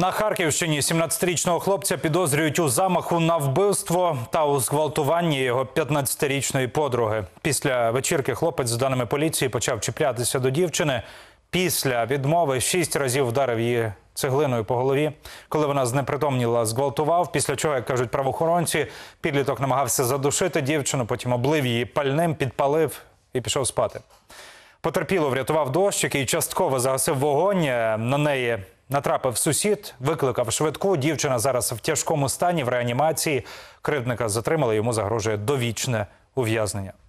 На Харківщині 17-річного хлопця підозрюють у замаху на вбивство та у зґвалтуванні його 15-річної подруги. Після вечірки хлопець, за даними поліції, почав чіплятися до дівчини. Після відмови шість разів вдарив її цеглиною по голові. Коли вона знепритомніла, зґвалтував. Після чого, як кажуть правоохоронці, підліток намагався задушити дівчину, потім облив її пальним, підпалив і пішов спати. Потерпіло, врятував дощ, який частково загасив вогонь. Е, на неї Натрапив сусід, викликав швидку. Дівчина зараз в тяжкому стані в реанімації. Кривдника затримали. Йому загрожує довічне ув'язнення.